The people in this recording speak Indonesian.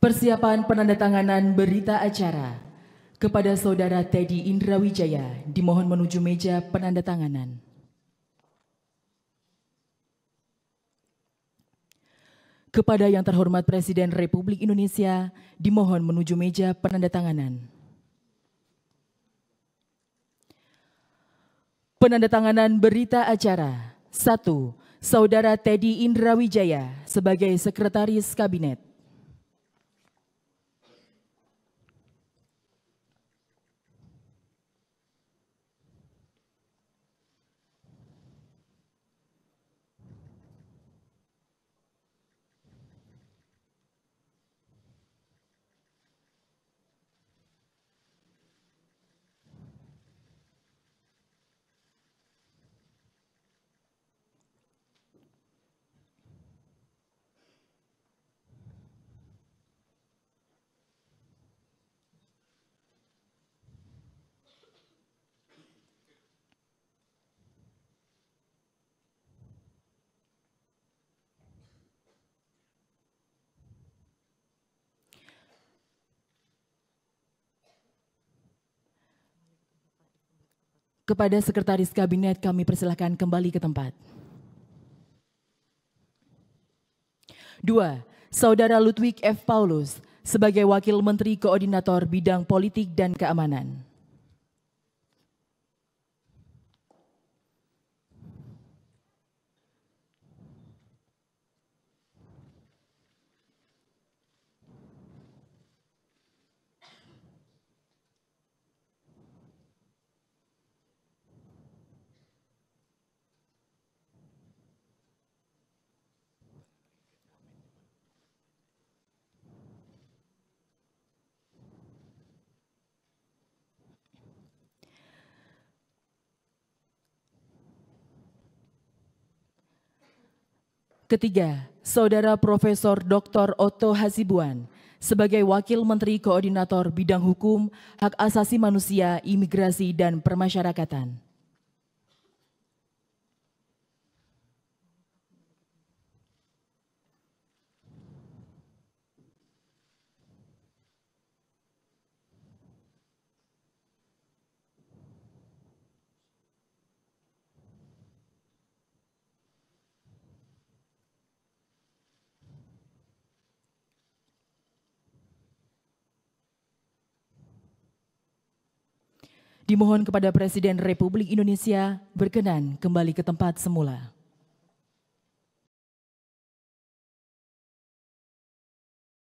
Persiapan penandatanganan berita acara kepada Saudara Teddy Indrawijaya dimohon menuju meja penandatanganan. Kepada Yang Terhormat Presiden Republik Indonesia dimohon menuju meja penandatanganan. Penandatanganan berita acara 1. Saudara Teddy Indrawijaya sebagai Sekretaris Kabinet. Kepada Sekretaris Kabinet kami persilahkan kembali ke tempat. Dua, Saudara Ludwig F. Paulus sebagai Wakil Menteri Koordinator Bidang Politik dan Keamanan. Ketiga, Saudara Profesor Dr. Otto Hasibuan sebagai Wakil Menteri Koordinator Bidang Hukum, Hak Asasi Manusia, Imigrasi, dan Permasyarakatan. Dimohon kepada Presiden Republik Indonesia berkenan kembali ke tempat semula.